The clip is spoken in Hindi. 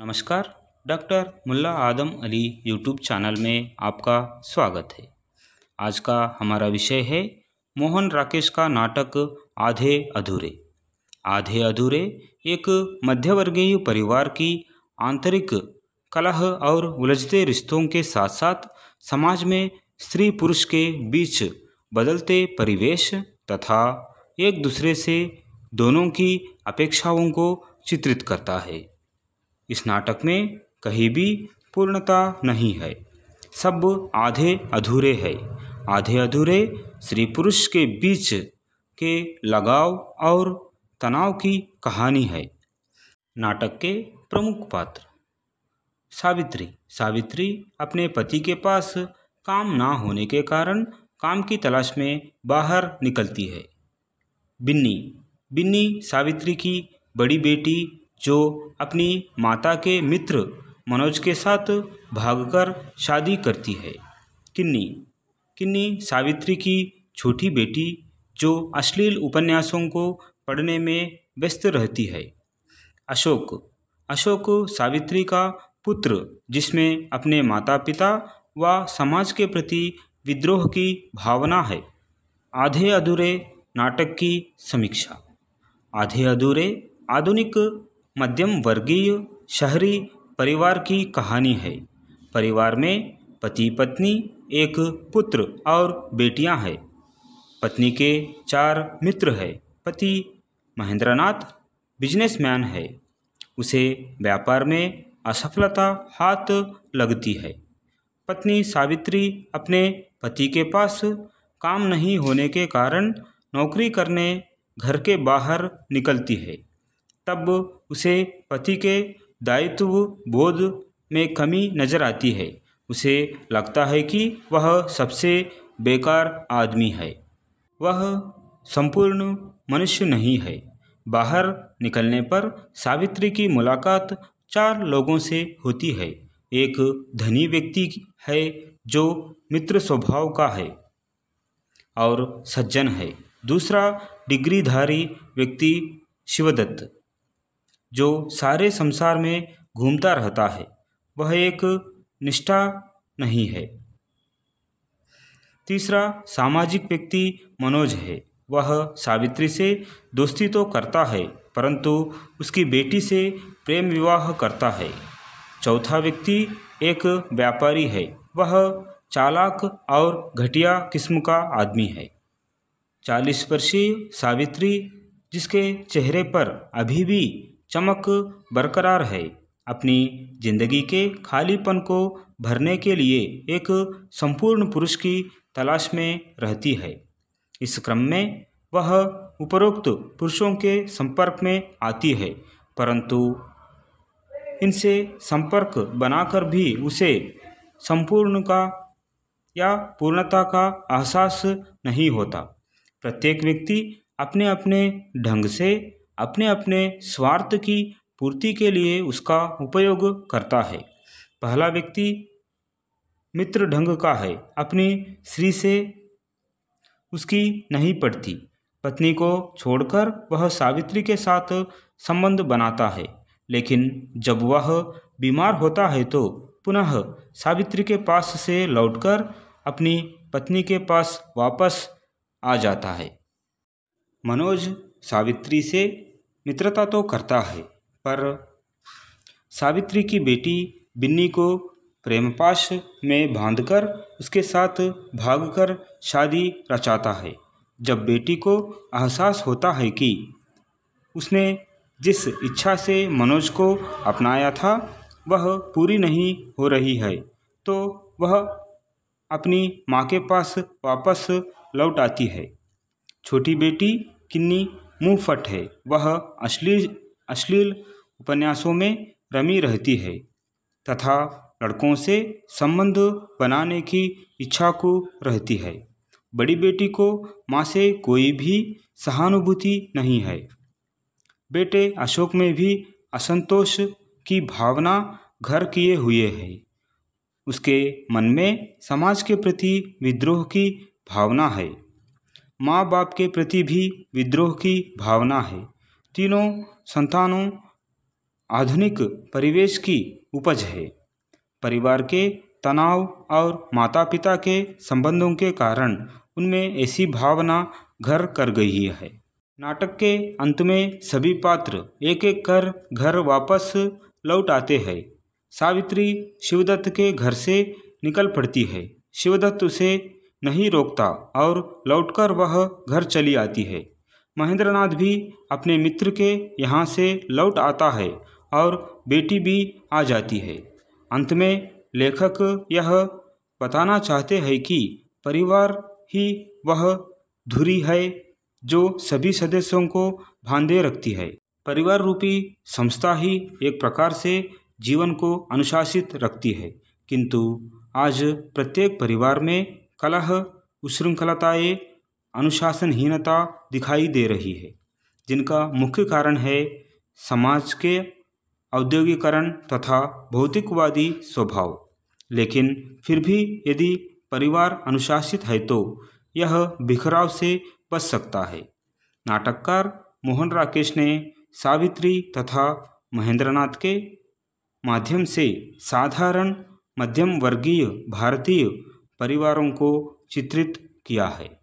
नमस्कार doctor Mulla Adam Ali YouTube channel में आपका स्वागत है आज का हमारा विषय है मोहन राकेश का नाटक आधे अधूरे आधे अधूरे एक मध्यवर्गीय परिवार की आंतरिक कलह और उलझते रिश्तों के साथ साथ समाज में स्त्री पुरुष के बीच बदलते परिवेश तथा एक दूसरे से दोनों की अपेक्षाओं को चित्रित करता है इस नाटक में कहीं भी पूर्णता नहीं है सब आधे अधूरे है आधे अधूरे श्री पुरुष के बीच के लगाव और तनाव की कहानी है नाटक के प्रमुख पात्र सावित्री सावित्री अपने पति के पास काम ना होने के कारण काम की तलाश में बाहर निकलती है बिन्नी बिन्नी सावित्री की बड़ी बेटी जो अपनी माता के मित्र मनोज के साथ भागकर शादी करती है किन्नी किन्नी सावित्री की छोटी बेटी जो अश्लील उपन्यासों को पढ़ने में व्यस्त रहती है अशोक अशोक सावित्री का पुत्र जिसमें अपने माता पिता व समाज के प्रति विद्रोह की भावना है आधे अधूरे नाटक की समीक्षा आधे अधूरे आधुनिक मध्यम वर्गीय शहरी परिवार की कहानी है परिवार में पति पत्नी एक पुत्र और बेटियां हैं पत्नी के चार मित्र हैं पति महेंद्रनाथ बिजनेसमैन है उसे व्यापार में असफलता हाथ लगती है पत्नी सावित्री अपने पति के पास काम नहीं होने के कारण नौकरी करने घर के बाहर निकलती है तब उसे पति के दायित्व बोध में कमी नजर आती है उसे लगता है कि वह सबसे बेकार आदमी है वह संपूर्ण मनुष्य नहीं है बाहर निकलने पर सावित्री की मुलाकात चार लोगों से होती है एक धनी व्यक्ति है जो मित्र स्वभाव का है और सज्जन है दूसरा डिग्रीधारी व्यक्ति शिवदत्त जो सारे संसार में घूमता रहता है वह एक निष्ठा नहीं है तीसरा सामाजिक व्यक्ति मनोज है वह सावित्री से दोस्ती तो करता है परंतु उसकी बेटी से प्रेम विवाह करता है चौथा व्यक्ति एक व्यापारी है वह चालाक और घटिया किस्म का आदमी है चालीस वर्षीय सावित्री जिसके चेहरे पर अभी भी चमक बरकरार है अपनी जिंदगी के खालीपन को भरने के लिए एक संपूर्ण पुरुष की तलाश में रहती है इस क्रम में वह उपरोक्त पुरुषों के संपर्क में आती है परंतु इनसे संपर्क बनाकर भी उसे संपूर्ण का या पूर्णता का एहसास नहीं होता प्रत्येक व्यक्ति अपने अपने ढंग से अपने अपने स्वार्थ की पूर्ति के लिए उसका उपयोग करता है पहला व्यक्ति मित्र ढंग का है अपनी स्त्री से उसकी नहीं पड़ती पत्नी को छोड़कर वह सावित्री के साथ संबंध बनाता है लेकिन जब वह बीमार होता है तो पुनः सावित्री के पास से लौटकर अपनी पत्नी के पास वापस आ जाता है मनोज सावित्री से मित्रता तो करता है पर सावित्री की बेटी बिन्नी को प्रेमपाश में बांधकर उसके साथ भागकर शादी रचाता है जब बेटी को एहसास होता है कि उसने जिस इच्छा से मनोज को अपनाया था वह पूरी नहीं हो रही है तो वह अपनी माँ के पास वापस लौट आती है छोटी बेटी किन्नी मुँहफट है वह अश्लील अश्लील उपन्यासों में रमी रहती है तथा लड़कों से संबंध बनाने की इच्छा को रहती है बड़ी बेटी को माँ से कोई भी सहानुभूति नहीं है बेटे अशोक में भी असंतोष की भावना घर किए हुए है उसके मन में समाज के प्रति विद्रोह की भावना है माँ बाप के प्रति भी विद्रोह की भावना है तीनों संतानों आधुनिक परिवेश की उपज है परिवार के तनाव और माता पिता के संबंधों के कारण उनमें ऐसी भावना घर कर गई है नाटक के अंत में सभी पात्र एक एक कर घर वापस लौट आते हैं सावित्री शिवदत्त के घर से निकल पड़ती है शिवदत्त उसे नहीं रोकता और लौटकर वह घर चली आती है महेंद्रनाथ भी अपने मित्र के यहाँ से लौट आता है और बेटी भी आ जाती है अंत में लेखक यह बताना चाहते हैं कि परिवार ही वह धुरी है जो सभी सदस्यों को बांधे रखती है परिवार रूपी संस्था ही एक प्रकार से जीवन को अनुशासित रखती है किंतु आज प्रत्येक परिवार में कलह उश्रृंखलताएँ अनुशासनहीनता दिखाई दे रही है जिनका मुख्य कारण है समाज के औद्योगिकरण तथा भौतिकवादी स्वभाव लेकिन फिर भी यदि परिवार अनुशासित है तो यह बिखराव से बच सकता है नाटककार मोहन राकेश ने सावित्री तथा महेंद्रनाथ के माध्यम से साधारण मध्यम वर्गीय भारतीय परिवारों को चित्रित किया है